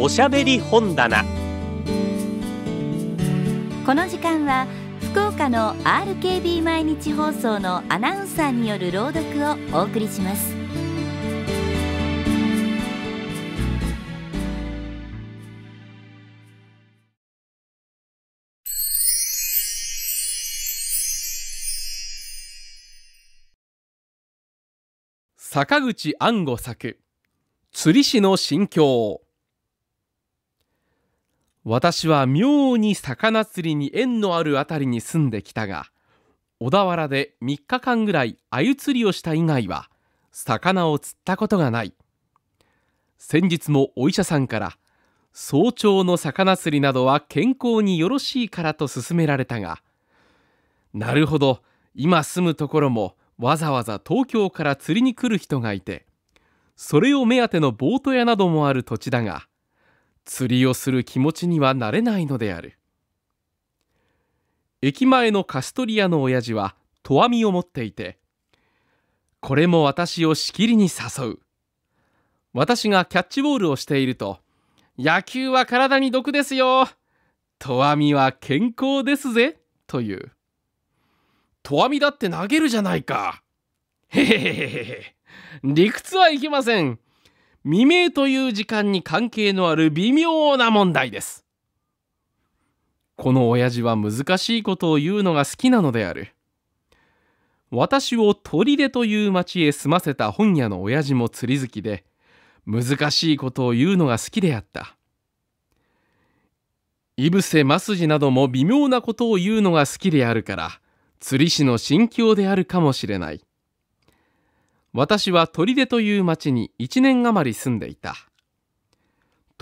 おしゃべり本棚この時間は福岡の RKB 毎日放送のアナウンサーによる朗読をお送りします坂口安吾作釣り師の心境私は妙に魚釣りに縁のある辺りに住んできたが小田原で3日間ぐらい鮎釣りをした以外は魚を釣ったことがない先日もお医者さんから早朝の魚釣りなどは健康によろしいからと勧められたがなるほど今住むところもわざわざ東京から釣りに来る人がいてそれを目当てのボート屋などもある土地だが釣りをする気持ちにはなれないのである駅前のカストリアの親父はとわみを持っていてこれも私をしきりに誘う私がキャッチボールをしていると野球は体に毒ですよとわみは健康ですぜというとわみだって投げるじゃないかへへへへへ理屈はいけません未明という時間に関係のある微妙な問題です。この親父は難しいことを言うのが好きなのである。私を砦という町へ住ませた本屋の親父も釣り好きで、難しいことを言うのが好きであった。井伏正次なども微妙なことを言うのが好きであるから、釣り師の心境であるかもしれない。私は砦という町に1年余り住んでいた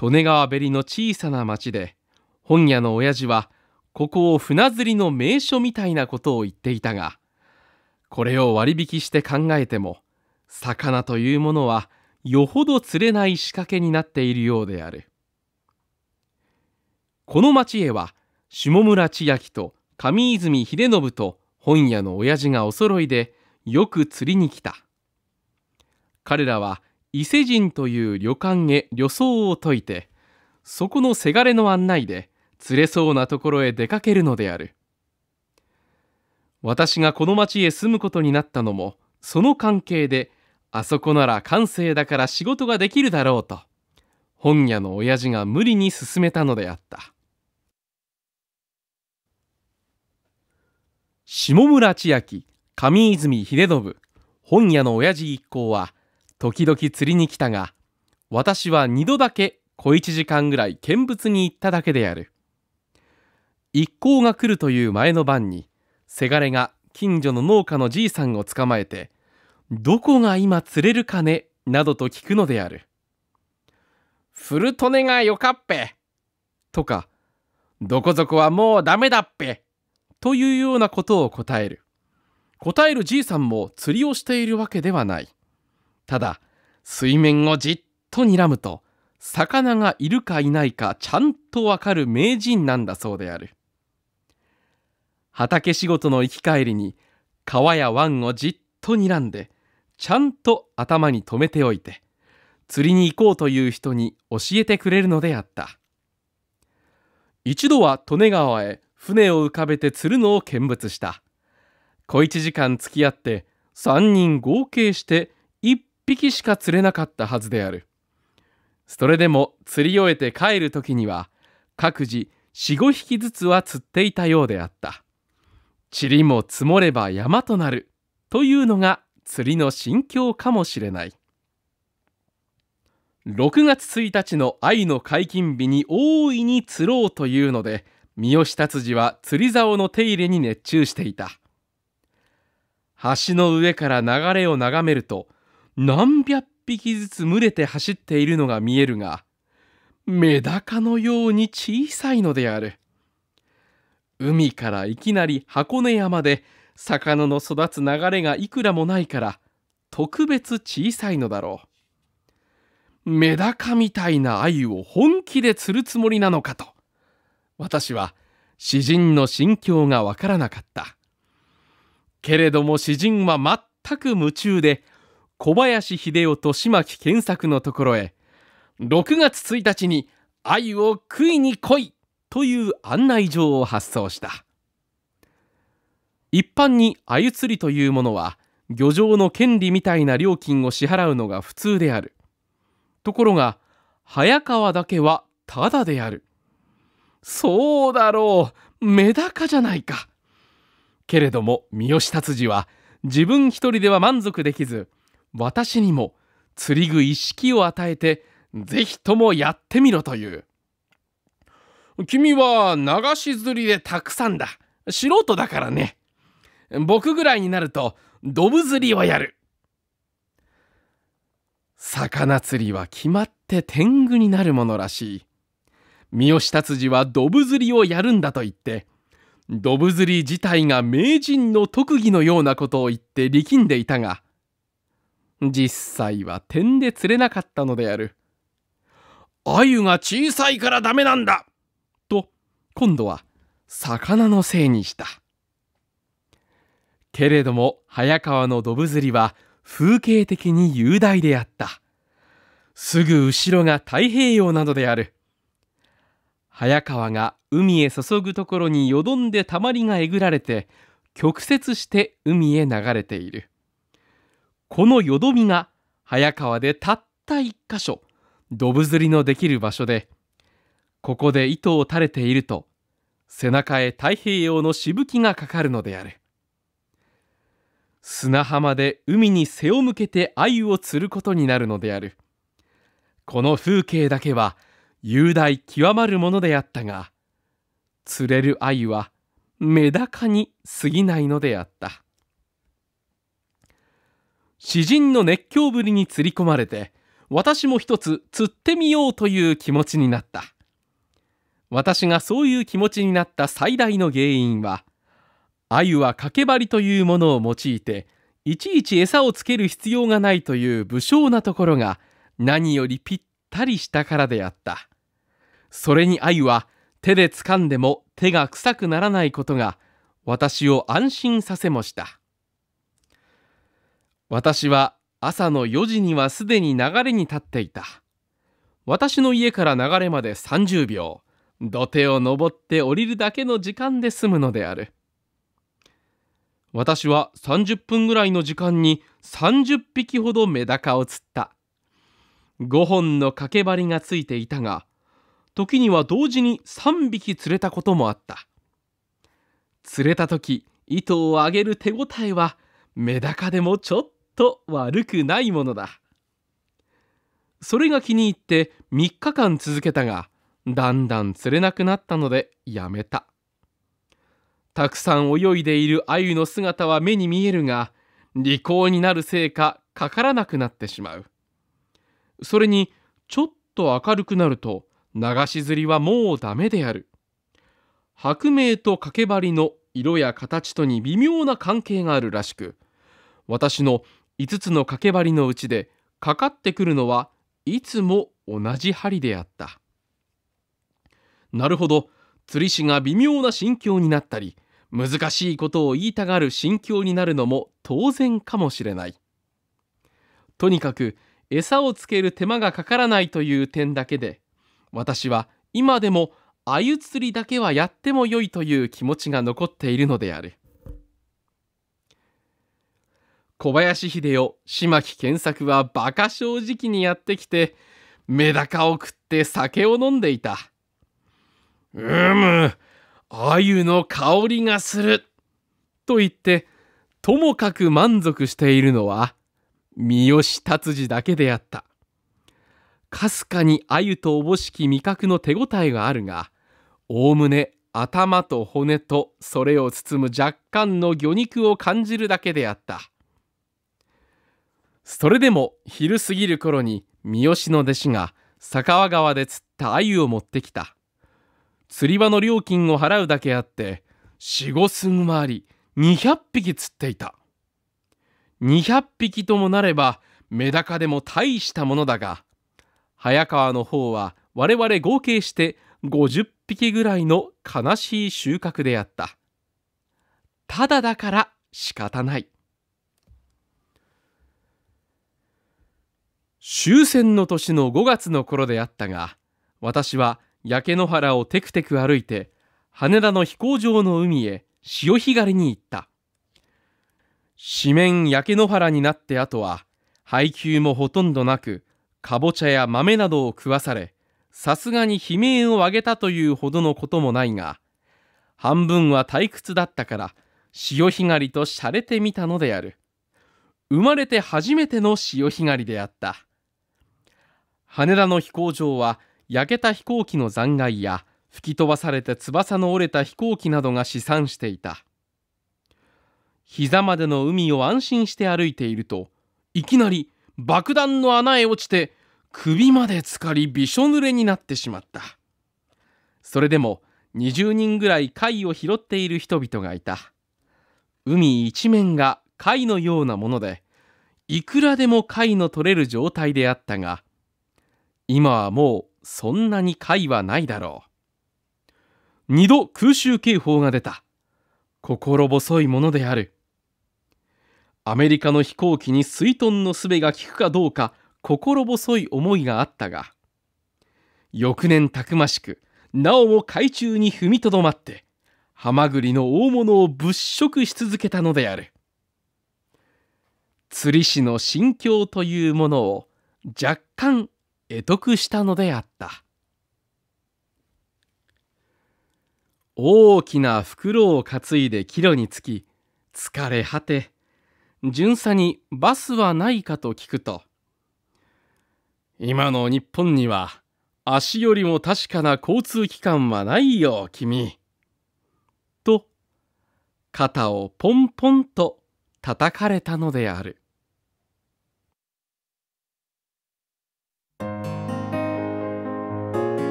利根川べりの小さな町で本屋の親父はここを船釣りの名所みたいなことを言っていたがこれを割引して考えても魚というものはよほど釣れない仕掛けになっているようであるこの町へは下村千秋と上泉秀信と本屋の親父がおそろいでよく釣りに来た彼らは伊勢神という旅館へ旅僧を解いてそこのせがれの案内で釣れそうなところへ出かけるのである私がこの町へ住むことになったのもその関係であそこなら閑静だから仕事ができるだろうと本屋の親父が無理に勧めたのであった下村千秋上泉秀信本屋の親父一行は時々釣りに来たが私は2度だけ小1時間ぐらい見物に行っただけである一行が来るという前の晩にせがれが近所の農家のじいさんを捕まえてどこが今釣れるかねなどと聞くのであるフルトネがよかっぺとかどこぞこはもうダメだっぺというようなことを答える答えるじいさんも釣りをしているわけではないただ水面をじっと睨むと魚がいるかいないかちゃんとわかる名人なんだそうである畑仕事の行き帰りに川や湾をじっと睨んでちゃんと頭に留めておいて釣りに行こうという人に教えてくれるのであった一度は利根川へ船を浮かべて釣るのを見物した小一時間付き合って3人合計して1匹しか釣れなかったはずであるそれでも釣り終えて帰る時には各自45匹ずつは釣っていたようであった塵も積もれば山となるというのが釣りの心境かもしれない6月1日の愛の解禁日に大いに釣ろうというので三好達治は釣り竿の手入れに熱中していた橋の上から流れを眺めると何百匹ずつ群れて走っているのが見えるがメダカのように小さいのである海からいきなり箱根山で魚の育つ流れがいくらもないから特別小さいのだろうメダカみたいな鮎を本気で釣るつもりなのかと私は詩人の心境がわからなかったけれども詩人は全く夢中で小林秀夫と島木健作のところへ6月1日に鮎を食いに来いという案内状を発送した一般に鮎釣りというものは漁場の権利みたいな料金を支払うのが普通であるところが早川だけはタダであるそうだろうメダカじゃないかけれども三好達治は自分一人では満足できず私にも釣り具一式を与えてぜひともやってみろという君は流し釣りでたくさんだ素人だからね僕ぐらいになるとドブ釣りをやる魚釣りは決まって天狗になるものらしい三好達治はドブ釣りをやるんだと言ってドブ釣り自体が名人の特技のようなことを言って力んでいたが実際は点で釣れなかったのである。鮎が小さいからダメなんだと今度は魚のせいにした。けれども早川のどぶ釣りは風景的に雄大であった。すぐ後ろが太平洋などである。早川が海へ注ぐところによどんでたまりがえぐられて曲折して海へ流れている。このよどみが早川でたった一箇所どぶ釣りのできる場所でここで糸を垂れていると背中へ太平洋のしぶきがかかるのである砂浜で海に背を向けて鮎を釣ることになるのであるこの風景だけは雄大極まるものであったが釣れる鮎はメダカに過ぎないのであった。詩人の熱狂ぶりにつり込まれて私も一つ釣ってみようという気持ちになった私がそういう気持ちになった最大の原因は鮎は掛け針というものを用いていちいち餌をつける必要がないという武将なところが何よりぴったりしたからであったそれに鮎は手で掴んでも手が臭くならないことが私を安心させました私は朝の4時にはすでに流れに立っていた私の家から流れまで30秒土手を登って降りるだけの時間で済むのである私は30分ぐらいの時間に30匹ほどメダカを釣った5本の掛け針がついていたが時には同時に3匹釣れたこともあった釣れた時糸を上げる手応えはメダカでもちょっとと悪くないものだそれが気に入って3日間続けたがだんだん釣れなくなったのでやめたたくさん泳いでいるアユの姿は目に見えるが利口になるせいかかからなくなってしまうそれにちょっと明るくなると流し釣りはもうダメである白明と掛け針の色や形とに微妙な関係があるらしく私の5つの掛け針のうちでかかってくるのはいつも同じ針であったなるほど釣り師が微妙な心境になったり難しいことを言いたがる心境になるのも当然かもしれないとにかく餌をつける手間がかからないという点だけで私は今でも鮎釣りだけはやってもよいという気持ちが残っているのである。小林秀夫島木健作は馬鹿正直にやってきてメダカを食って酒を飲んでいた。うむ、鮎の香りがする。と言って、ともかく満足しているのは、三好達治だけであった。かすかに鮎とおぼしき味覚の手応えがあるが、おおむね頭と骨とそれを包む若干の魚肉を感じるだけであった。それでも昼過ぎる頃に三好の弟子が佐川川で釣った鮎を持ってきた釣り場の料金を払うだけあって四五寸回あり200匹釣っていた200匹ともなればメダカでも大したものだが早川の方は我々合計して50匹ぐらいの悲しい収穫であったただだから仕方ない終戦の年の5月の頃であったが私は焼け野原をテクテク歩いて羽田の飛行場の海へ潮干狩りに行った四面焼け野原になってあとは配給もほとんどなくかぼちゃや豆などを食わされさすがに悲鳴を上げたというほどのこともないが半分は退屈だったから潮干狩りと洒落てみたのである生まれて初めての潮干狩りであった。羽田の飛行場は焼けた飛行機の残骸や吹き飛ばされて翼の折れた飛行機などが試算していた膝までの海を安心して歩いているといきなり爆弾の穴へ落ちて首まで浸かりびしょ濡れになってしまったそれでも20人ぐらい貝を拾っている人々がいた海一面が貝のようなものでいくらでも貝の取れる状態であったが今はもうそんなに解はないだろう。二度空襲警報が出た。心細いものである。アメリカの飛行機に水遁の術が効くかどうか心細い思いがあったが、翌年たくましく、なおも海中に踏みとどまって、ハマグリの大物を物色し続けたのである。釣り師の心境というものを若干得得したのであった大きな袋を担いで帰路につき疲れ果て巡査にバスはないかと聞くと今の日本には足よりも確かな交通機関はないよ君。と肩をポンポンと叩かれたのである。